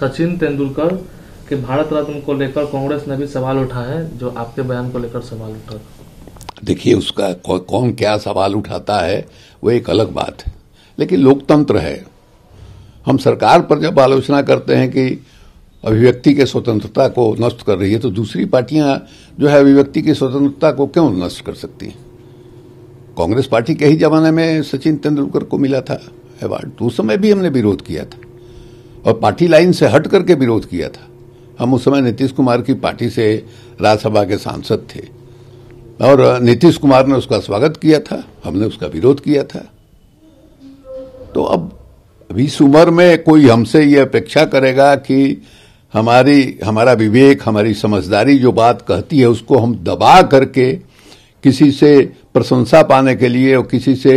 सचिन तेंदुलकर के भारत रत्न को लेकर कांग्रेस ने भी सवाल उठा है जो आपके बयान को लेकर सवाल उठा देखिए उसका कौन क्या सवाल उठाता है वो एक अलग बात है लेकिन लोकतंत्र है हम सरकार पर जब आलोचना करते हैं कि अभिव्यक्ति के स्वतंत्रता को नष्ट कर रही है तो दूसरी पार्टियां जो है अभिव्यक्ति की स्वतंत्रता को क्यों नष्ट कर सकती हैं कांग्रेस पार्टी के ही जमाने में सचिन तेंदुलकर को मिला था अवार्ड तो उस समय भी हमने विरोध किया था और पार्टी लाइन से हट करके विरोध किया था हम उस समय नीतीश कुमार की पार्टी से राज्यसभा के सांसद थे और नीतीश कुमार ने उसका स्वागत किया था हमने उसका विरोध किया था तो अब अभी इस उम्र में कोई हमसे ये अपेक्षा करेगा कि हमारी हमारा विवेक हमारी समझदारी जो बात कहती है उसको हम दबा करके किसी से प्रशंसा पाने के लिए और किसी से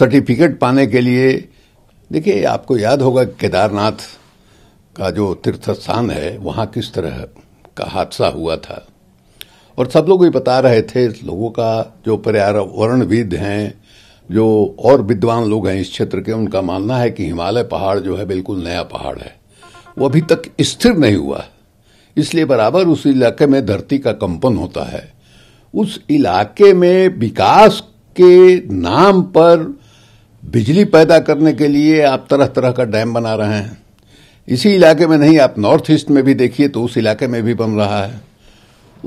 सर्टिफिकेट पाने के लिए देखिए आपको याद होगा केदारनाथ का जो तीर्थ स्थान है वहां किस तरह का हादसा हुआ था और सब लोग ये बता रहे थे लोगों का जो पर्यावरणविद हैं जो और विद्वान लोग हैं इस क्षेत्र के उनका मानना है कि हिमालय पहाड़ जो है बिल्कुल नया पहाड़ है वो अभी तक स्थिर नहीं हुआ इसलिए बराबर उस इलाके में धरती का कंपन होता है उस इलाके में विकास के नाम पर बिजली पैदा करने के लिए आप तरह तरह का डैम बना रहे हैं इसी इलाके में नहीं आप नॉर्थ ईस्ट में भी देखिए तो उस इलाके में भी बन रहा है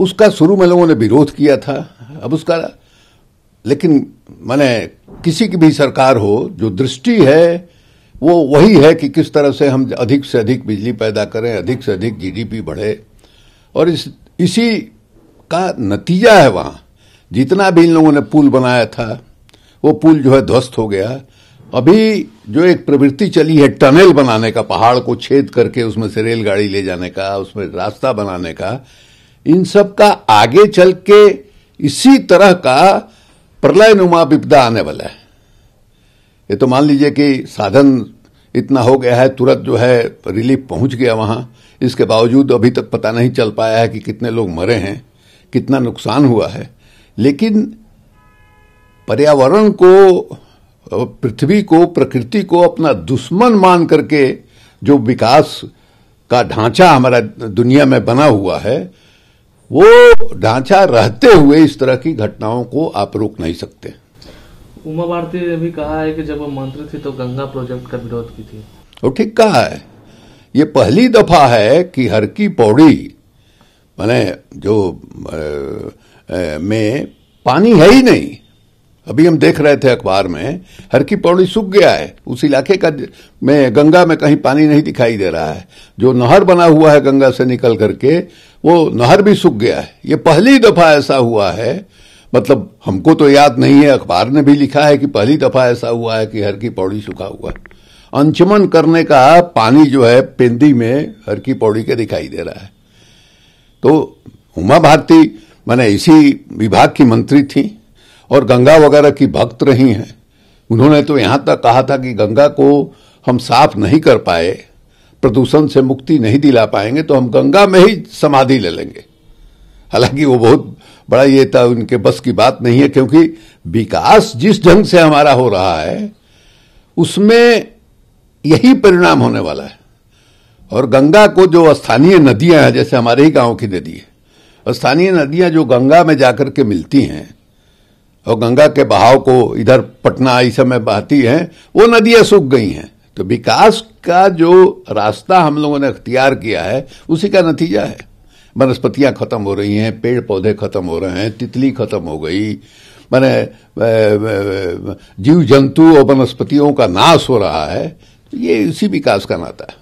उसका शुरू में लोगों ने विरोध किया था अब उसका लेकिन मैंने किसी की भी सरकार हो जो दृष्टि है वो वही है कि किस तरह से हम अधिक से अधिक बिजली पैदा करें अधिक से अधिक जीडीपी बढ़े और इस इसी का नतीजा है वहाँ जितना भी इन लोगों ने पुल बनाया था वो पुल जो है ध्वस्त हो गया अभी जो एक प्रवृत्ति चली है टनल बनाने का पहाड़ को छेद करके उसमें से रेलगाड़ी ले जाने का उसमें रास्ता बनाने का इन सब का आगे चल के इसी तरह का प्रलय नुमा विपदा आने वाला है ये तो मान लीजिए कि साधन इतना हो गया है तुरंत जो है रिलीफ पहुंच गया वहां इसके बावजूद अभी तक पता नहीं चल पाया है कि कितने लोग मरे हैं कितना नुकसान हुआ है लेकिन पर्यावरण को पृथ्वी को प्रकृति को अपना दुश्मन मान करके जो विकास का ढांचा हमारा दुनिया में बना हुआ है वो ढांचा रहते हुए इस तरह की घटनाओं को आप रोक नहीं सकते उमा भारती ने भी कहा है कि जब वो मंत्री थी तो गंगा प्रोजेक्ट का विरोध की थी वो ठीक कहा है ये पहली दफा है कि हर की पौड़ी मैंने जो आ, आ, में पानी है ही नहीं अभी हम देख रहे थे अखबार में हर की पौड़ी सूख गया है उस इलाके का में गंगा में कहीं पानी नहीं दिखाई दे रहा है जो नहर बना हुआ है गंगा से निकल करके वो नहर भी सूख गया है ये पहली दफा ऐसा हुआ है मतलब हमको तो याद नहीं है अखबार ने भी लिखा है कि पहली दफा ऐसा हुआ है कि हर की पौड़ी सूखा हुआ अंचमन करने का पानी जो है पेंदी में हर की पौड़ी के दिखाई दे रहा है तो उमा भारती मैंने इसी विभाग की मंत्री थी और गंगा वगैरह की भक्त रही हैं उन्होंने तो यहां तक कहा था कि गंगा को हम साफ नहीं कर पाए प्रदूषण से मुक्ति नहीं दिला पाएंगे तो हम गंगा में ही समाधि ले लेंगे हालांकि वो बहुत बड़ा ये था उनके बस की बात नहीं है क्योंकि विकास जिस ढंग से हमारा हो रहा है उसमें यही परिणाम होने वाला है और गंगा को जो स्थानीय नदियां हैं जैसे हमारे ही गांव की नदी है स्थानीय नदियां जो गंगा में जाकर के मिलती हैं और गंगा के बहाव को इधर पटना इस समय बहती हैं वो नदियां सूख गई हैं तो विकास का जो रास्ता हम लोगों ने अख्तियार किया है उसी का नतीजा है वनस्पतियां खत्म हो रही हैं पेड़ पौधे खत्म हो रहे हैं तितली खत्म हो गई मैंने जीव जंतु और वनस्पतियों का नाश हो रहा है तो ये इसी विकास का नाता है